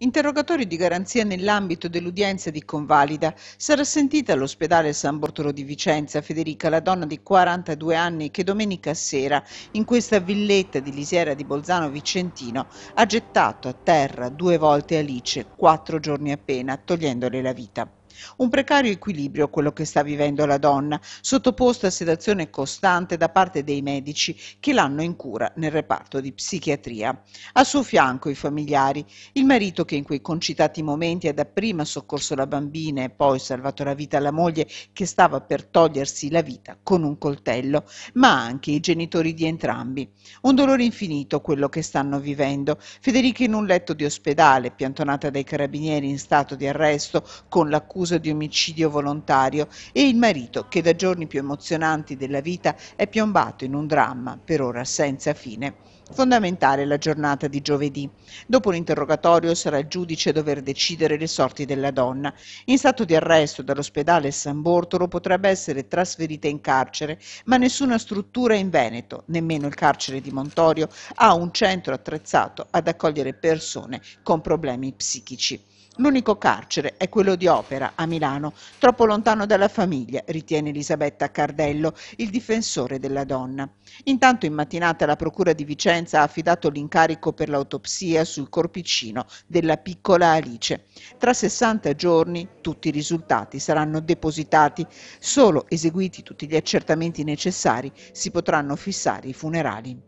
Interrogatorio di garanzia nell'ambito dell'udienza di convalida sarà sentita all'ospedale San Bortolo di Vicenza Federica, la donna di 42 anni che domenica sera in questa villetta di Lisiera di Bolzano Vicentino ha gettato a terra due volte Alice, quattro giorni appena, togliendole la vita. Un precario equilibrio quello che sta vivendo la donna, sottoposta a sedazione costante da parte dei medici che l'hanno in cura nel reparto di psichiatria. A suo fianco i familiari, il marito che in quei concitati momenti ha dapprima soccorso la bambina e poi salvato la vita alla moglie che stava per togliersi la vita con un coltello, ma anche i genitori di entrambi. Un dolore infinito quello che stanno vivendo. Federica in un letto di ospedale, piantonata dai carabinieri in stato di arresto con la cura l'accusa di omicidio volontario e il marito che da giorni più emozionanti della vita è piombato in un dramma, per ora senza fine. Fondamentale la giornata di giovedì. Dopo l'interrogatorio sarà il giudice a dover decidere le sorti della donna. In stato di arresto dall'ospedale San Bortolo potrebbe essere trasferita in carcere, ma nessuna struttura in Veneto, nemmeno il carcere di Montorio, ha un centro attrezzato ad accogliere persone con problemi psichici. L'unico carcere è quello di Opera, Marghera a Milano, troppo lontano dalla famiglia, ritiene Elisabetta Cardello, il difensore della donna. Intanto in mattinata la Procura di Vicenza ha affidato l'incarico per l'autopsia sul corpicino della piccola Alice. Tra 60 giorni tutti i risultati saranno depositati. Solo eseguiti tutti gli accertamenti necessari si potranno fissare i funerali.